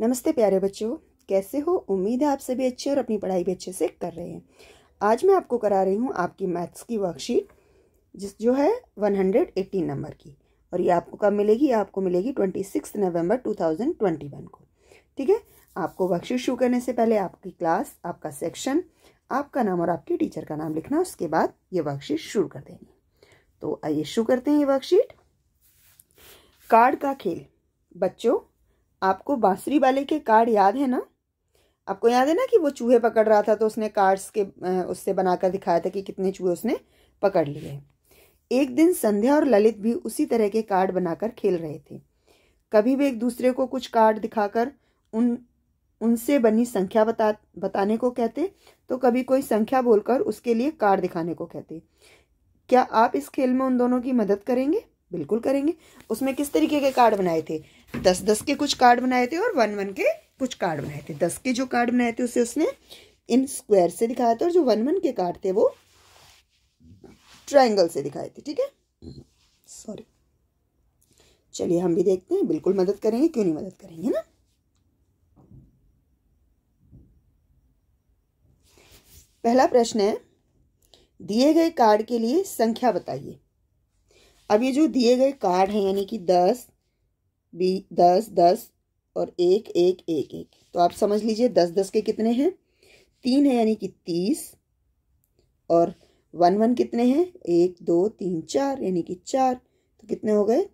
नमस्ते प्यारे बच्चों कैसे हो उम्मीद है आप सभी अच्छे और अपनी पढ़ाई भी अच्छे से कर रहे हैं आज मैं आपको करा रही हूँ आपकी मैथ्स की वर्कशीट जिस जो है 118 नंबर की और ये आपको कब मिलेगी आपको मिलेगी 26 नवंबर 2021 को ठीक है आपको वर्कशीट शुरू करने से पहले आपकी क्लास आपका सेक्शन आपका नाम और आपके टीचर का नाम लिखना उसके बाद ये वर्कशीट शुरू कर देंगे तो आइए शुरू करते हैं ये वर्कशीट कार्ड का खेल बच्चों आपको बांसुरी वाले के कार्ड याद है ना आपको याद है ना कि वो चूहे पकड़ रहा था तो उसने कार्ड्स के उससे बनाकर दिखाया था कि कितने चूहे उसने पकड़ लिए एक दिन संध्या और ललित भी उसी तरह के कार्ड बनाकर खेल रहे थे कभी वे एक दूसरे को कुछ कार्ड दिखाकर उन उनसे बनी संख्या बता बताने को कहते तो कभी कोई संख्या बोलकर उसके लिए कार्ड दिखाने को कहते क्या आप इस खेल में उन दोनों की मदद करेंगे बिल्कुल करेंगे उसमें किस तरीके के कार्ड बनाए थे दस दस के कुछ कार्ड बनाए थे और वन वन के कुछ कार्ड बनाए थे दस के जो कार्ड बनाए थे उसे उसने इन स्क्वायर से दिखाया था और जो वन वन के कार्ड थे वो ट्राइंगल से दिखाए थे ठीक है सॉरी चलिए हम भी देखते हैं बिल्कुल मदद करेंगे क्यों नहीं मदद करेंगे ना पहला प्रश्न है दिए गए कार्ड के लिए संख्या बताइए अब ये जो दिए गए कार्ड हैं यानी कि दस बी दस दस और एक एक एक एक तो आप समझ लीजिए दस दस के कितने हैं तीन है यानी कि तीस और वन वन कितने हैं एक दो तीन चार यानी कि चार तो कितने हो गए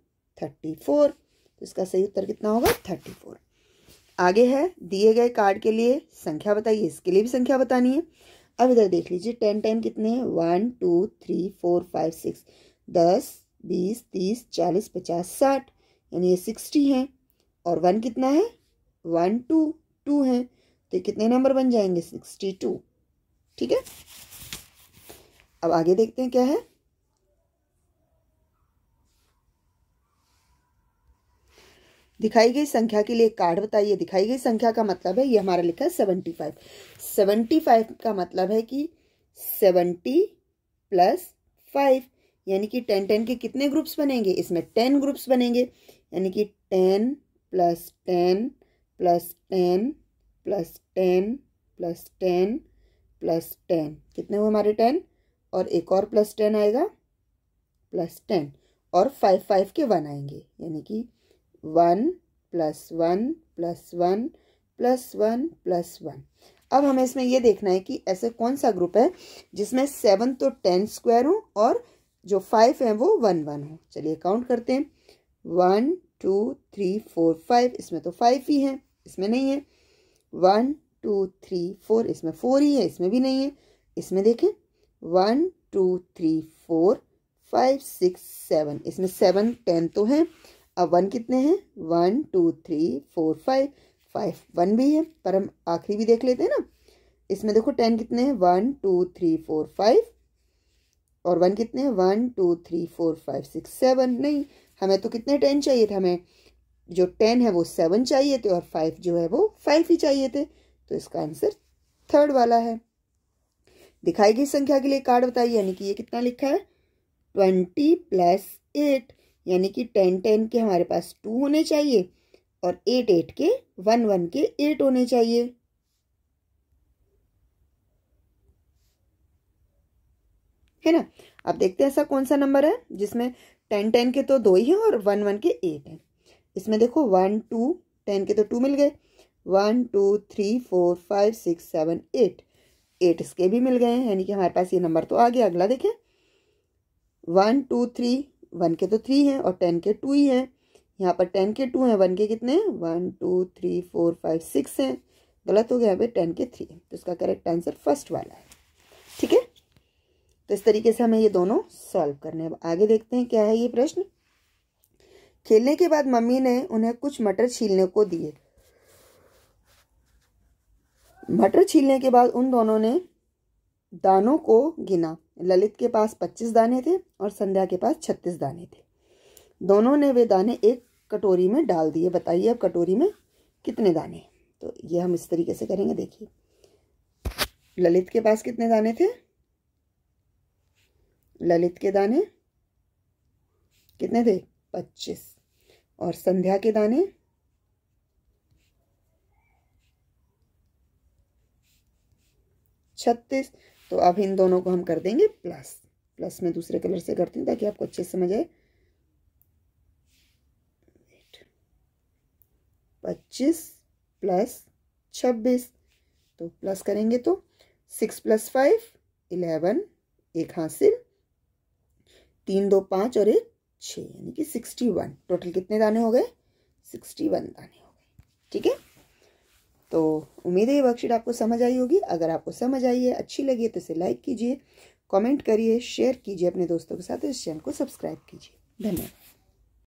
थर्टी फोर तो इसका सही उत्तर कितना होगा थर्टी फोर आगे है दिए गए कार्ड के लिए संख्या बताइए इसके लिए भी संख्या बतानी है अब इधर देख लीजिए टेन टेन कितने हैं one two three four five six दस बीस तीस चालीस पचास साठ यानी ये सिक्सटी है और वन कितना है वन टू टू है तो कितने नंबर बन जाएंगे सिक्सटी टू ठीक है अब आगे देखते हैं क्या है दिखाई गई संख्या के लिए कार्ड बताइए दिखाई गई संख्या का मतलब है ये हमारा लिखा है सेवेंटी फाइव सेवेंटी फाइव का मतलब है कि सेवेंटी प्लस फाइव यानी कि टेन टेन के कितने ग्रुप्स बनेंगे इसमें टेन ग्रुप्स बनेंगे यानी कि ten plus ten plus ten plus ten plus ten plus ten कितने हुए हमारे टेन और एक और प्लस टेन आएगा प्लस टेन और फाइव फाइव के वन आएंगे यानी कि one plus one plus one plus one plus one अब हमें इसमें ये देखना है कि ऐसे कौन सा ग्रुप है जिसमें सेवन तो टेन स्क्वायर हो और जो फाइव है वो वन वन हो चलिए काउंट करते हैं one two three four five इसमें तो फाइव ही है इसमें नहीं है वन टू थ्री फोर इसमें फोर ही है इसमें भी नहीं है इसमें देखें one two three four five six seven इसमें सेवन टेन तो हैं अब वन कितने हैं one two three four five five one भी है पर हम आखिरी भी देख लेते हैं ना इसमें देखो टेन कितने हैं one two three four five और वन कितने हैं one two three four five six seven नहीं हमें तो कितने टेन चाहिए थे हमें जो टेन है वो सेवन चाहिए थे और फाइव जो है वो फाइव ही चाहिए थे तो इसका आंसर थर्ड वाला है दिखाई गई संख्या के लिए कार्ड बताइए यानी कि ये कितना लिखा है ट्वेंटी प्लस एट यानी कि टेन टेन के हमारे पास टू होने चाहिए और एट एट के वन वन के एट होने चाहिए है ना अब देखते हैं ऐसा कौन सा नंबर है जिसमें टेन टेन के तो दो ही हैं और वन वन के एट हैं इसमें देखो वन टू टेन के तो टू मिल गए one two three four five six seven eight eight इसके भी मिल गए हैं यानी कि हमारे पास ये नंबर तो आ गया अगला देखें वन टू थ्री वन के तो थ्री हैं और टेन के टू ही हैं यहाँ पर टेन के टू हैं वन के कितने हैं one two three four five six हैं गलत हो गया अभी टेन के थ्री है तो इसका करेक्ट आंसर फर्स्ट वाला है तो इस तरीके से हमें ये दोनों सॉल्व करने हैं आगे देखते हैं क्या है ये प्रश्न खेलने के बाद मम्मी ने उन्हें कुछ मटर छीलने को दिए मटर छीलने के बाद उन दोनों ने दानों को गिना ललित के पास पच्चीस दाने थे और संध्या के पास छत्तीस दाने थे दोनों ने वे दाने एक कटोरी में डाल दिए बताइए अब कटोरी में कितने दाने तो ये हम इस तरीके से करेंगे देखिए ललित के पास कितने दाने थे ललित के दाने कितने थे पच्चीस और संध्या के दाने छत्तीस तो अब इन दोनों को हम कर देंगे प्लस प्लस में दूसरे कलर से करती हूँ ताकि आपको अच्छे समझ आए पच्चीस प्लस छब्बीस तो प्लस करेंगे तो सिक्स प्लस फाइव इलेवन एक हासिल तीन दो पाँच और एक छः यानी कि सिक्सटी वन टोटल कितने दाने हो गए सिक्सटी वन दाने हो गए ठीक है तो उम्मीद है ये वर्कशीट आपको समझ आई होगी अगर आपको समझ आई है अच्छी लगी है तो इसे लाइक कीजिए कमेंट करिए शेयर कीजिए अपने दोस्तों के साथ इस चैनल को सब्सक्राइब कीजिए धन्यवाद